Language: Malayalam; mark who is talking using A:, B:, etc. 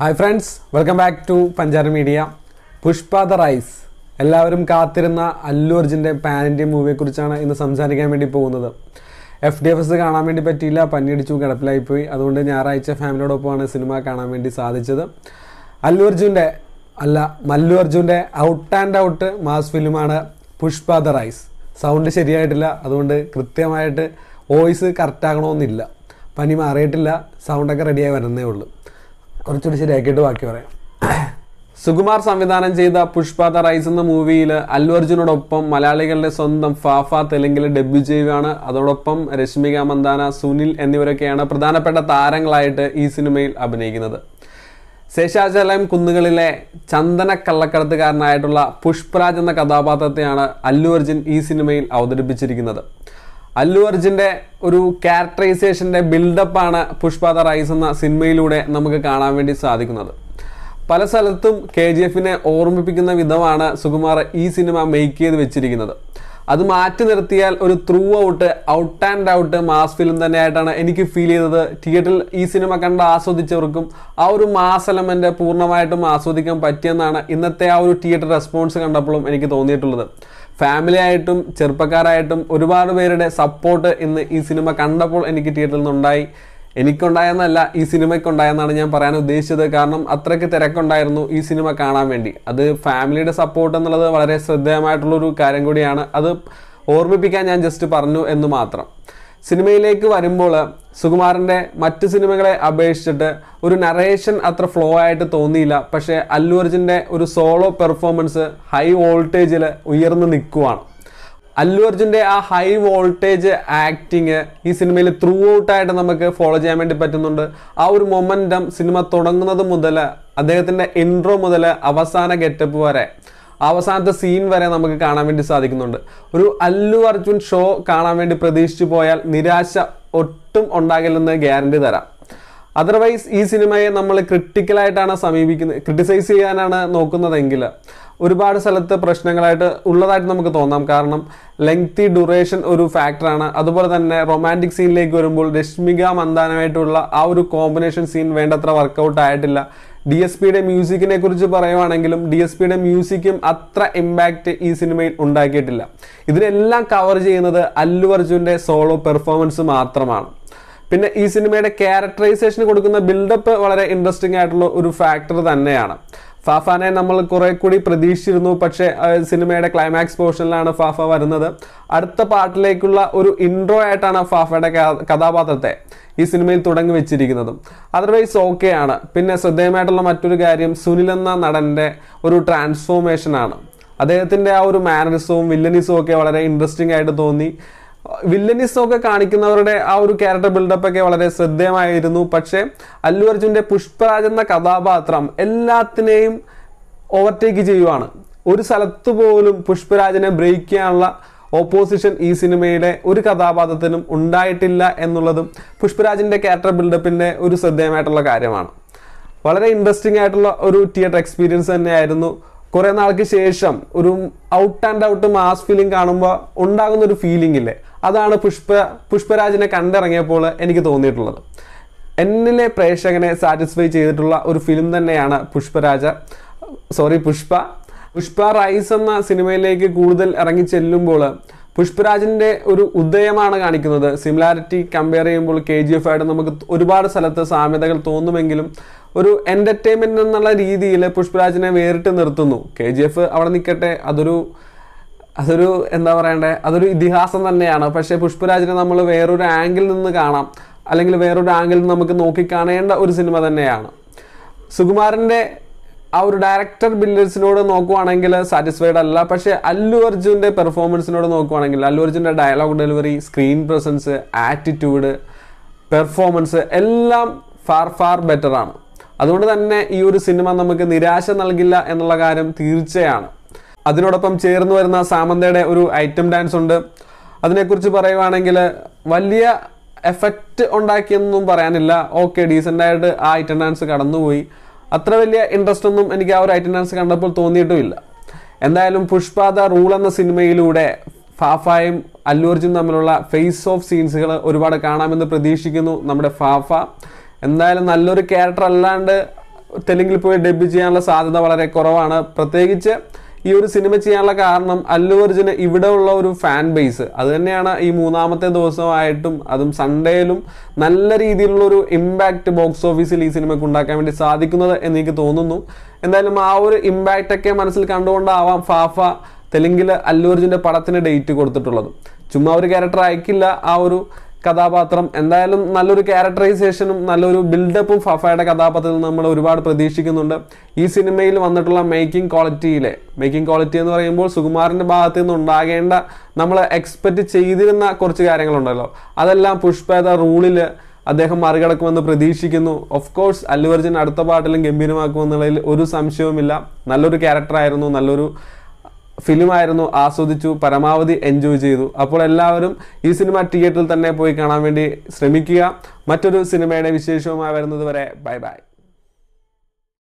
A: hi friends welcome back to Panchara media Pushpa the rise എല്ലാവരും കാത്തിരുന്ന അല്ലു അർജുൻ്റെ പാൻ ഇന്ത്യ മൂവിയെക്കുറിച്ചാണ് ഇന്ന് സംസാരിക്കാൻ വേണ്ടി പോകുന്നത് എഫ് ഡി എഫ് എസ് കാണാൻ വേണ്ടി പറ്റിയില്ല പനിയടിച്ചു കിടപ്പിലായിപ്പോയി അതുകൊണ്ട് ഞായറാഴ്ച ഫാമിലിയോടൊപ്പമാണ് സിനിമ കാണാൻ വേണ്ടി സാധിച്ചത് അല്ലു അർജുൻ്റെ അല്ല മല്ലു അർജുൻ്റെ ഔട്ട് ആൻഡ് ഔട്ട് മാസ് ഫിലിമാണ് പുഷ്പ ദ റൈസ് സൗണ്ട് ശരിയായിട്ടില്ല അതുകൊണ്ട് കൃത്യമായിട്ട് വോയിസ് കറക്റ്റാകണമെന്നില്ല പനി മാറിയിട്ടില്ല സൗണ്ടൊക്കെ റെഡിയായി വരുന്നേ ഉള്ളൂ കുറച്ചുകൂടി ശരിയാക്കിയിട്ട് ബാക്കി പറയാം സുകുമാർ സംവിധാനം ചെയ്ത പുഷ്പ ദ റൈസ് എന്ന മൂവിയിൽ അല്ലു അർജുനോടൊപ്പം മലയാളികളുടെ സ്വന്തം ഫാഫ തെലുങ്കിൽ ഡെബ്യു ചെയ്യുകയാണ് അതോടൊപ്പം രശ്മിക മന്ദാന സുനിൽ എന്നിവരൊക്കെയാണ് പ്രധാനപ്പെട്ട താരങ്ങളായിട്ട് ഈ സിനിമയിൽ അഭിനയിക്കുന്നത് ശേഷാചലം കുന്നുകളിലെ ചന്ദന കള്ളക്കടത്തുകാരനായിട്ടുള്ള പുഷ്പരാജ് എന്ന കഥാപാത്രത്തെയാണ് അല്ലു അർജുൻ ഈ സിനിമയിൽ അവതരിപ്പിച്ചിരിക്കുന്നത് അല്ലു അർജുൻ്റെ ഒരു ക്യാരക്ടറൈസേഷൻ്റെ ബിൽഡപ്പാണ് പുഷ്പ ദ റൈസ് എന്ന സിനിമയിലൂടെ നമുക്ക് കാണാൻ വേണ്ടി സാധിക്കുന്നത് പല സ്ഥലത്തും കെ ജി എഫിനെ ഓർമ്മിപ്പിക്കുന്ന വിധമാണ് സുകുമാർ ഈ സിനിമ മേക്ക് ചെയ്ത് വെച്ചിരിക്കുന്നത് അത് മാറ്റി നിർത്തിയാൽ ഒരു through out out and out mass film തന്നെയായിട്ടാണ് എനിക്ക് ഫീൽ ചെയ്തത് തിയേറ്ററിൽ ഈ സിനിമ കണ്ട് ആസ്വദിച്ചവർക്കും ആ ഒരു മാസ് എലമെൻ്റ് പൂർണ്ണമായിട്ടും ആസ്വദിക്കാൻ പറ്റിയെന്നാണ് ഇന്നത്തെ ആ ഒരു തിയേറ്റർ റെസ്പോൺസ് കണ്ടപ്പോഴും എനിക്ക് തോന്നിയിട്ടുള്ളത് ഫാമിലി ആയിട്ടും ചെറുപ്പക്കാരായിട്ടും ഒരുപാട് പേരുടെ സപ്പോർട്ട് ഇന്ന് ഈ സിനിമ കണ്ടപ്പോൾ എനിക്ക് തിയേറ്ററിൽ നിന്നുണ്ടായി എനിക്കുണ്ടായെന്നല്ല ഈ സിനിമയ്ക്കുണ്ടായെന്നാണ് ഞാൻ പറയാൻ ഉദ്ദേശിച്ചത് കാരണം അത്രയ്ക്ക് തിരക്കുണ്ടായിരുന്നു ഈ സിനിമ കാണാൻ വേണ്ടി അത് ഫാമിലിയുടെ സപ്പോർട്ട് എന്നുള്ളത് വളരെ ശ്രദ്ധേയമായിട്ടുള്ളൊരു കാര്യം കൂടിയാണ് അത് ഓർമ്മിപ്പിക്കാൻ ഞാൻ ജസ്റ്റ് പറഞ്ഞു എന്ന് മാത്രം സിനിമയിലേക്ക് വരുമ്പോൾ സുകുമാരൻ്റെ മറ്റ് സിനിമകളെ അപേക്ഷിച്ചിട്ട് ഒരു നറേഷൻ അത്ര ഫ്ലോ ആയിട്ട് തോന്നിയില്ല പക്ഷേ അല്ലു അർജുൻ്റെ ഒരു സോളോ പെർഫോമൻസ് ഹൈ വോൾട്ടേജിൽ ഉയർന്നു നിൽക്കുവാണ് അല്ലു അർജുന്റെ ആ ഹൈ വോൾട്ടേജ് ആക്ടിങ് ഈ സിനിമയിൽ ത്രൂ ആയിട്ട് നമുക്ക് ഫോളോ ചെയ്യാൻ വേണ്ടി പറ്റുന്നുണ്ട് ആ ഒരു മൊമെൻറ്റം സിനിമ തുടങ്ങുന്നത് മുതൽ അദ്ദേഹത്തിന്റെ ഇൻട്രോ മുതൽ അവസാന ഗെറ്റപ്പ് വരെ അവസാനത്തെ സീൻ വരെ നമുക്ക് കാണാൻ വേണ്ടി സാധിക്കുന്നുണ്ട് ഒരു അല്ലു അർജുൻ ഷോ കാണാൻ വേണ്ടി പ്രതീക്ഷിച്ചു പോയാൽ നിരാശ ഒട്ടും ഉണ്ടാകില്ലെന്ന് ഗ്യാരണ്ടി തരാം അതർവൈസ് ഈ സിനിമയെ നമ്മൾ ക്രിട്ടിക്കലായിട്ടാണ് സമീപിക്കുന്നത് ക്രിട്ടിസൈസ് ചെയ്യാനാണ് നോക്കുന്നതെങ്കിൽ ഒരുപാട് സ്ഥലത്ത് പ്രശ്നങ്ങളായിട്ട് ഉള്ളതായിട്ട് നമുക്ക് തോന്നാം കാരണം ലെങ്തി ഡ്യൂറേഷൻ ഒരു ഫാക്ടറാണ് അതുപോലെ തന്നെ റൊമാൻറ്റിക് സീനിലേക്ക് വരുമ്പോൾ രശ്മിക മന്ദാനമായിട്ടുള്ള ആ ഒരു കോമ്പിനേഷൻ സീൻ വേണ്ടത്ര വർക്കൗട്ട് ആയിട്ടില്ല ഡി എസ് പിയുടെ മ്യൂസിക്കിനെ കുറിച്ച് പറയുവാണെങ്കിലും ഡി എസ് പിയുടെ മ്യൂസിക്കും അത്ര ഇമ്പാക്റ്റ് ഈ സിനിമയിൽ ഉണ്ടാക്കിയിട്ടില്ല ഇതിനെല്ലാം കവർ ചെയ്യുന്നത് അല്ലു അർജുൻ്റെ സോളോ പെർഫോമൻസ് മാത്രമാണ് പിന്നെ ഈ സിനിമയുടെ ക്യാരക്ടറൈസേഷന് കൊടുക്കുന്ന ബിൽഡപ്പ് വളരെ ഇൻട്രസ്റ്റിംഗ് ആയിട്ടുള്ള ഒരു ഫാക്ടർ തന്നെയാണ് ഫാഫാനെ നമ്മൾ കുറെ കൂടി പ്രതീക്ഷിച്ചിരുന്നു പക്ഷേ സിനിമയുടെ ക്ലൈമാക്സ് പോർഷനിലാണ് ഫാഫ വരുന്നത് അടുത്ത പാർട്ടിലേക്കുള്ള ഒരു ഇൻട്രോ ആയിട്ടാണ് ഫാഫയുടെ കഥാപാത്രത്തെ ഈ സിനിമയിൽ തുടങ്ങി വെച്ചിരിക്കുന്നതും അതർവൈസ് ആണ് പിന്നെ ശ്രദ്ധേയമായിട്ടുള്ള മറ്റൊരു കാര്യം സുനിൽ എന്ന നടൻ്റെ ഒരു ട്രാൻസ്ഫോർമേഷൻ ആണ് അദ്ദേഹത്തിൻ്റെ ആ ഒരു മാനറിസവും വില്ലനിസവും ഒക്കെ വളരെ ഇൻട്രസ്റ്റിംഗ് ആയിട്ട് തോന്നി വില്ലനിസം ഒക്കെ കാണിക്കുന്നവരുടെ ആ ഒരു ക്യാരക്ടർ ബിൽഡപ്പ് ഒക്കെ വളരെ ശ്രദ്ധേയമായിരുന്നു പക്ഷേ അല്ലു അർജുൻ്റെ പുഷ്പരാജ് എന്ന കഥാപാത്രം എല്ലാത്തിനെയും ഓവർടേക്ക് ചെയ്യുവാണ് ഒരു സ്ഥലത്ത് പോലും പുഷ്പരാജിനെ ബ്രേക്ക് ചെയ്യാനുള്ള ഓപ്പോസിഷൻ ഈ സിനിമയുടെ ഒരു കഥാപാത്രത്തിനും ഉണ്ടായിട്ടില്ല എന്നുള്ളതും പുഷ്പരാജിൻ്റെ ക്യാരക്ടർ ബിൽഡപ്പിൻ്റെ ഒരു ശ്രദ്ധേയമായിട്ടുള്ള കാര്യമാണ് വളരെ ഇൻട്രസ്റ്റിംഗ് ആയിട്ടുള്ള ഒരു തിയേറ്റർ എക്സ്പീരിയൻസ് തന്നെയായിരുന്നു കുറെ നാൾക്ക് ശേഷം ഒരു out and out mass feeling കാണുമ്പോൾ ഉണ്ടാകുന്ന ഒരു ഫീലിംഗ് ഇല്ലേ അതാണ് പുഷ്പ പുഷ്പരാജിനെ കണ്ടിറങ്ങിയപ്പോൾ എനിക്ക് തോന്നിയിട്ടുള്ളത് എന്നിലെ പ്രേക്ഷകനെ സാറ്റിസ്ഫൈ ചെയ്തിട്ടുള്ള ഒരു ഫിലിം തന്നെയാണ് പുഷ്പരാജ സോറി പുഷ്പ പുഷ്പ റൈസ് എന്ന സിനിമയിലേക്ക് കൂടുതൽ ഇറങ്ങി ചെല്ലുമ്പോൾ പുഷ്പരാജിന്റെ ഒരു ഉദയമാണ് കാണിക്കുന്നത് സിമിലാരിറ്റി കമ്പയർ ചെയ്യുമ്പോൾ കെ ജി എഫ് ആയിട്ട് നമുക്ക് ഒരുപാട് സ്ഥലത്ത് സാമ്യതകൾ തോന്നുമെങ്കിലും ഒരു എൻ്റർടൈൻമെൻ്റ് എന്നുള്ള രീതിയിൽ പുഷ്പരാജിനെ വേറിട്ട് നിർത്തുന്നു കെ ജി എഫ് അവിടെ നിൽക്കട്ടെ അതൊരു അതൊരു എന്താ പറയണ്ടേ അതൊരു ഇതിഹാസം തന്നെയാണ് പക്ഷേ പുഷ്പരാജിനെ നമ്മൾ വേറൊരു ആംഗിൾ നിന്ന് കാണാം അല്ലെങ്കിൽ വേറൊരു ആംഗിൾ നമുക്ക് നോക്കിക്കാണേണ്ട ഒരു സിനിമ തന്നെയാണ് സുകുമാരൻ്റെ ആ ഒരു ഡയറക്ടർ ബില്ലേഴ്സിനോട് നോക്കുവാണെങ്കിൽ സാറ്റിസ്ഫൈഡ് അല്ല പക്ഷേ അല്ലു അർജുൻ്റെ പെർഫോമൻസിനോട് നോക്കുവാണെങ്കിൽ അല്ലു അർജുൻ്റെ dialogue delivery screen presence attitude performance എല്ലാം ഫാർ ഫാർ ബെറ്റർ ആണ് അതുകൊണ്ട് തന്നെ ഈ ഒരു സിനിമ നമുക്ക് നിരാശ നൽകില്ല എന്നുള്ള കാര്യം തീർച്ചയാണ് അതിനോടൊപ്പം ചേർന്ന് വരുന്ന സാമന്തയുടെ ഒരു ഐറ്റം ഡാൻസ് ഉണ്ട് അതിനെക്കുറിച്ച് പറയുവാണെങ്കിൽ വലിയ എഫക്റ്റ് ഉണ്ടാക്കിയെന്നൊന്നും പറയാനില്ല ഓക്കെ ഡീസൻ്റായിട്ട് ആ ഐറ്റം ഡാൻസ് കടന്നുപോയി അത്ര വലിയ ഇൻട്രസ്റ്റ് ഒന്നും എനിക്ക് ആ ഒരു ഐറ്റൻഡൻസ് കണ്ടപ്പോൾ തോന്നിയിട്ടുമില്ല എന്തായാലും പുഷ്പാദ റൂൾ എന്ന സിനിമയിലൂടെ ഫാഫയും അല്ലൂർജും തമ്മിലുള്ള ഫേസ് ഓഫ് സീൻസുകൾ ഒരുപാട് കാണാമെന്ന് പ്രതീക്ഷിക്കുന്നു നമ്മുടെ ഫാഫ എന്തായാലും നല്ലൊരു ക്യാരക്ടർ അല്ലാണ്ട് തെലുങ്കിൽ പോയി ഡബ് ചെയ്യാനുള്ള സാധ്യത വളരെ കുറവാണ് പ്രത്യേകിച്ച് ഈ ഒരു സിനിമ ചെയ്യാനുള്ള കാരണം അല്ലു അർജുന് ഇവിടെ ഉള്ള ഒരു ഫാൻ ബേസ് അത് തന്നെയാണ് ഈ മൂന്നാമത്തെ ദിവസമായിട്ടും അതും സൺഡേയിലും നല്ല രീതിയിലുള്ള ഒരു ഇമ്പാക്റ്റ് ബോക്സ് ഓഫീസിൽ ഈ സിനിമയ്ക്ക് ഉണ്ടാക്കാൻ വേണ്ടി സാധിക്കുന്നത് എന്ന് എനിക്ക് തോന്നുന്നു എന്തായാലും ആ ഒരു ഇമ്പാക്റ്റ് ഒക്കെ മനസ്സിൽ കണ്ടുകൊണ്ടാവാം ഫാഫ തെലുങ്കിൽ അല്ലു അർജുന്റെ പടത്തിന് ഡേറ്റ് കൊടുത്തിട്ടുള്ളത് ചുമ്മാ ഒരു ക്യാരക്ടർ അയക്കില്ല ആ ഒരു കഥാപാത്രം എന്തായാലും നല്ലൊരു ക്യാരക്ടറൈസേഷനും നല്ലൊരു ബിൽഡപ്പും ഫഫയുടെ കഥാപാത്രത്തിൽ നമ്മൾ ഒരുപാട് പ്രതീക്ഷിക്കുന്നുണ്ട് ഈ സിനിമയിൽ വന്നിട്ടുള്ള മേക്കിംഗ് ക്വാളിറ്റിയിലെ മേക്കിംഗ് ക്വാളിറ്റി എന്ന് പറയുമ്പോൾ സുകുമാറിൻ്റെ ഭാഗത്തു നിന്നുണ്ടാകേണ്ട ഉണ്ടാകേണ്ട നമ്മൾ എക്സ്പെക്റ്റ് ചെയ്തിരുന്ന കുറച്ച് കാര്യങ്ങളുണ്ടല്ലോ അതെല്ലാം പുഷ്പ റൂളിൽ അദ്ദേഹം മറികടക്കുമെന്ന് പ്രതീക്ഷിക്കുന്നു ഓഫ് കോഴ്സ് അല്ലു അർജുൻ അടുത്ത പാട്ടിലും ഗംഭീരമാക്കുമെന്നുള്ളതിൽ ഒരു സംശയവുമില്ല നല്ലൊരു ക്യാരക്ടറായിരുന്നു നല്ലൊരു ഫിലിമായിരുന്നു ആസ്വദിച്ചു പരമാവധി എൻജോയ് ചെയ്തു അപ്പോൾ എല്ലാവരും ഈ സിനിമ തിയേറ്ററിൽ തന്നെ പോയി കാണാൻ വേണ്ടി ശ്രമിക്കുക മറ്റൊരു സിനിമയുടെ വിശേഷവുമായി വരുന്നത് വരെ ബൈ ബൈ